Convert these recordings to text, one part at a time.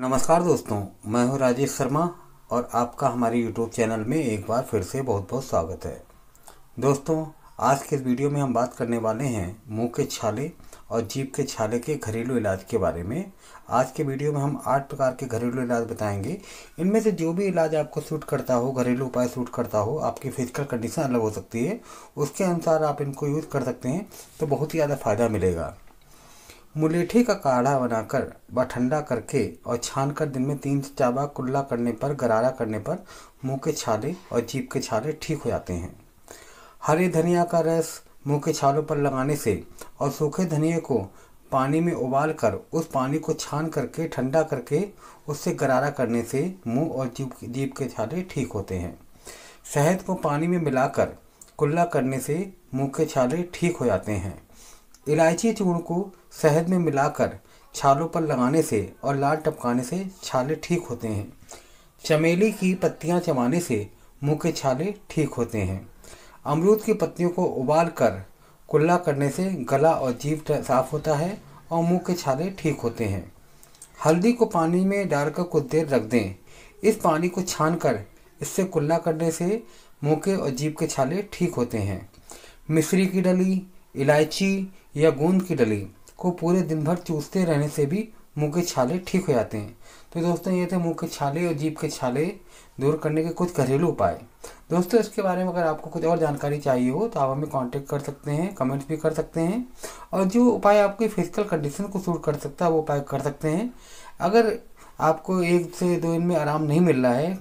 नमस्कार दोस्तों मैं हूं राजेश शर्मा और आपका हमारे यूट्यूब चैनल में एक बार फिर से बहुत बहुत स्वागत है दोस्तों आज के इस वीडियो में हम बात करने वाले हैं मुंह के छाले और जीप के छाले के घरेलू इलाज के बारे में आज के वीडियो में हम आठ प्रकार के घरेलू इलाज बताएंगे इनमें से जो भी इलाज आपको सूट करता हो घरेलू उपाय सूट करता हो आपकी फिजिकल कंडीशन अलग हो सकती है उसके अनुसार आप इनको यूज़ कर सकते हैं तो बहुत ही ज़्यादा फ़ायदा मिलेगा मुलेठी का काढ़ा बनाकर व ठंडा करके और छान कर दिन में तीन चाबा कुल्ला करने पर गरारा करने पर मुंह के छाले और जीप के छाले ठीक हो जाते हैं हरे धनिया का रस मुंह के छालों पर लगाने से और सूखे धनिए को पानी में उबाल कर उस पानी को छान करके ठंडा करके उससे गरारा करने से मुंह और जीप जीप के छाले ठीक होते हैं शहद को पानी में मिलाकर कुल्ला करने से मुंह के छाले ठीक हो जाते हैं इलायची चूर्ण को शहद में मिलाकर छालों पर लगाने से और लाल टपकाने से छाले ठीक होते हैं चमेली की पत्तियां चबाने से मुंह के छाले ठीक होते हैं अमरूद की पत्तियों को उबाल कर कुल्ला करने से गला और जीव साफ होता है और मुंह के छाले ठीक होते हैं हल्दी को पानी में डालकर कुछ देर रख दें इस पानी को छान कर इससे कुल्ला करने से मुंह के और जीभ के छाले ठीक होते हैं मिश्री की डली इलायची या गोंद की डली को पूरे दिन भर चूसते रहने से भी मुंह के छाले ठीक हो जाते हैं तो दोस्तों ये थे मुंह के छाले और जीप के छाले दूर करने के कुछ घरेलू उपाय दोस्तों इसके बारे में अगर आपको कुछ और जानकारी चाहिए हो तो आप हमें कांटेक्ट कर सकते हैं कमेंट्स भी कर सकते हैं और जो उपाय आपकी फिजिकल कंडीशन को सूट कर सकता है वो उपाय कर सकते हैं अगर आपको एक से दो दिन में आराम नहीं मिल रहा है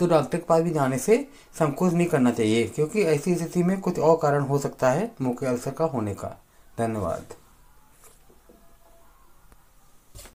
तो डॉक्टर के पास भी जाने से संकोच नहीं करना चाहिए क्योंकि ऐसी स्थिति में कुछ और कारण हो सकता है मुख्य अल्सर का होने का धन्यवाद